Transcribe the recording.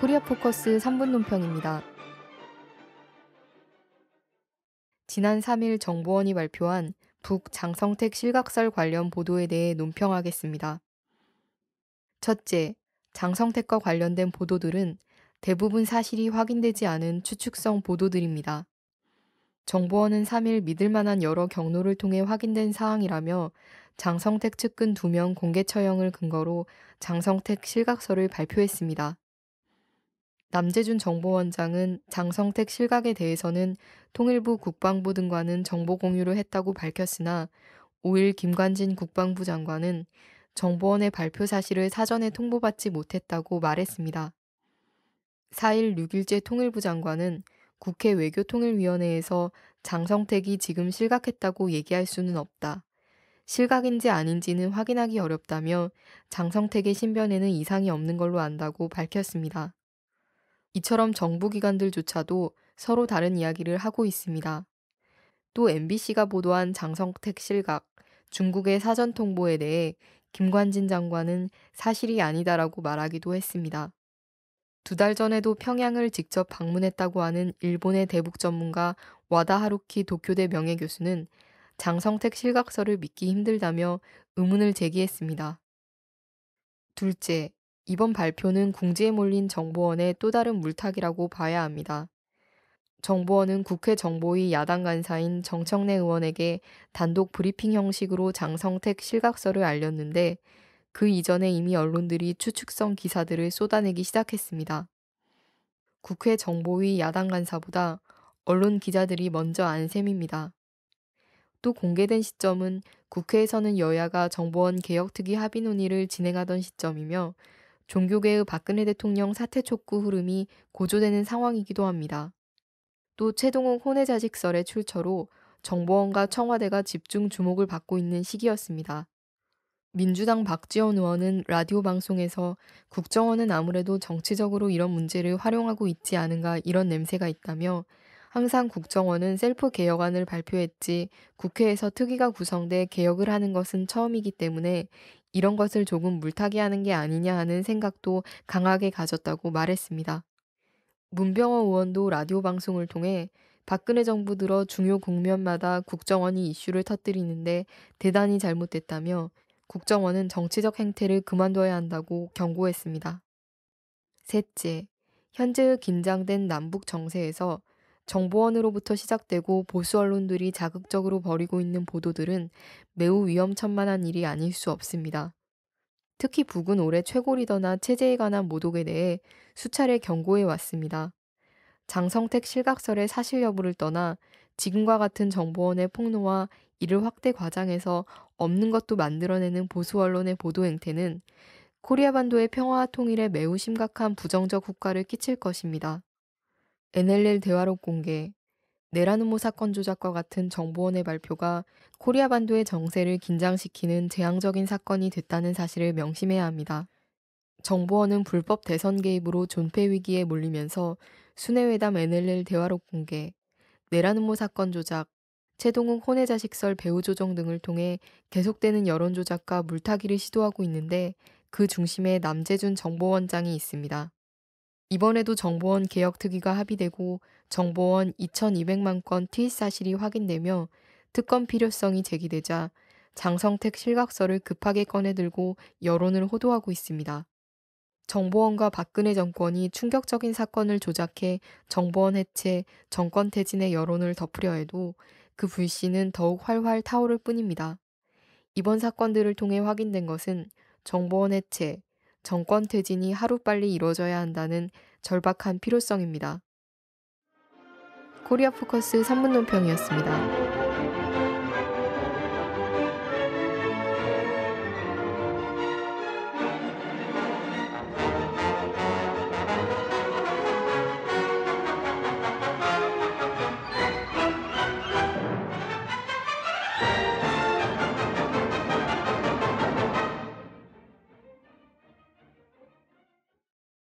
코리아 포커스 3분 논평입니다. 지난 3일 정보원이 발표한 북 장성택 실각설 관련 보도에 대해 논평하겠습니다. 첫째, 장성택과 관련된 보도들은 대부분 사실이 확인되지 않은 추측성 보도들입니다. 정보원은 3일 믿을 만한 여러 경로를 통해 확인된 사항이라며 장성택 측근 2명 공개 처형을 근거로 장성택 실각설을 발표했습니다. 남재준 정보원장은 장성택 실각에 대해서는 통일부 국방부 등과는 정보 공유를 했다고 밝혔으나 5일 김관진 국방부 장관은 정보원의 발표 사실을 사전에 통보받지 못했다고 말했습니다. 4일 6일째 통일부 장관은 국회 외교통일위원회에서 장성택이 지금 실각했다고 얘기할 수는 없다. 실각인지 아닌지는 확인하기 어렵다며 장성택의 신변에는 이상이 없는 걸로 안다고 밝혔습니다. 이처럼 정부기관들조차도 서로 다른 이야기를 하고 있습니다. 또 MBC가 보도한 장성택 실각, 중국의 사전 통보에 대해 김관진 장관은 사실이 아니다라고 말하기도 했습니다. 두 달 전에도 평양을 직접 방문했다고 하는 일본의 대북 전문가 와다 하루키 도쿄대 명예교수는 장성택 실각설을 믿기 힘들다며 의문을 제기했습니다. 둘째, 이번 발표는 궁지에 몰린 정보원의 또 다른 물타기라고 봐야 합니다. 정보원은 국회 정보위 야당 간사인 정청래 의원에게 단독 브리핑 형식으로 장성택 실각서를 알렸는데 그 이전에 이미 언론들이 추측성 기사들을 쏟아내기 시작했습니다. 국회 정보위 야당 간사보다 언론 기자들이 먼저 안 셈입니다. 또 공개된 시점은 국회에서는 여야가 정보원 개혁특위 합의 논의를 진행하던 시점이며 종교계의 박근혜 대통령 사퇴 촉구 흐름이 고조되는 상황이기도 합니다. 또 최동욱 혼외자식설의 출처로 정보원과 청와대가 집중 주목을 받고 있는 시기였습니다. 민주당 박지원 의원은 라디오 방송에서 국정원은 아무래도 정치적으로 이런 문제를 활용하고 있지 않은가 이런 냄새가 있다며 항상 국정원은 셀프 개혁안을 발표했지 국회에서 특위가 구성돼 개혁을 하는 것은 처음이기 때문에 이런 것을 조금 물타기 하는 게 아니냐 하는 생각도 강하게 가졌다고 말했습니다. 문병호 의원도 라디오 방송을 통해 박근혜 정부 들어 중요 국면마다 국정원이 이슈를 터뜨리는데 대단히 잘못됐다며 국정원은 정치적 행태를 그만둬야 한다고 경고했습니다. 셋째, 현재의 긴장된 남북 정세에서 정보원으로부터 시작되고 보수 언론들이 자극적으로 벌이고 있는 보도들은 매우 위험천만한 일이 아닐 수 없습니다. 특히 북은 올해 최고 리더나 체제에 관한 모독에 대해 수차례 경고해 왔습니다. 장성택 실각설의 사실 여부를 떠나 지금과 같은 정보원의 폭로와 이를 확대 과장해서 없는 것도 만들어내는 보수 언론의 보도 행태는 코리아 반도의 평화와 통일에 매우 심각한 부정적 국가를 끼칠 것입니다. NLL 대화록 공개, 네라누모 사건 조작과 같은 정보원의 발표가 코리아 반도의 정세를 긴장시키는 재앙적인 사건이 됐다는 사실을 명심해야 합니다. 정보원은 불법 대선 개입으로 존폐 위기에 몰리면서 순회회담 NLL 대화록 공개, 네라누모 사건 조작, 최동욱 혼외자식설 배우 조정 등을 통해 계속되는 여론 조작과 물타기를 시도하고 있는데 그 중심에 남재준 정보원장이 있습니다. 이번에도 정보원 개혁특위가 합의되고 정보원 2,200만 건 트윗 사실이 확인되며 특검 필요성이 제기되자 장성택 실각서를 급하게 꺼내들고 여론을 호도하고 있습니다. 정보원과 박근혜 정권이 충격적인 사건을 조작해 정보원 해체, 정권 퇴진의 여론을 덮으려 해도 그 불씨는 더욱 활활 타오를 뿐입니다. 이번 사건들을 통해 확인된 것은 정보원 해체, 정권 퇴진이 하루빨리 이루어져야 한다는 절박한 필요성입니다. 코리아 포커스 3분 논평이었습니다.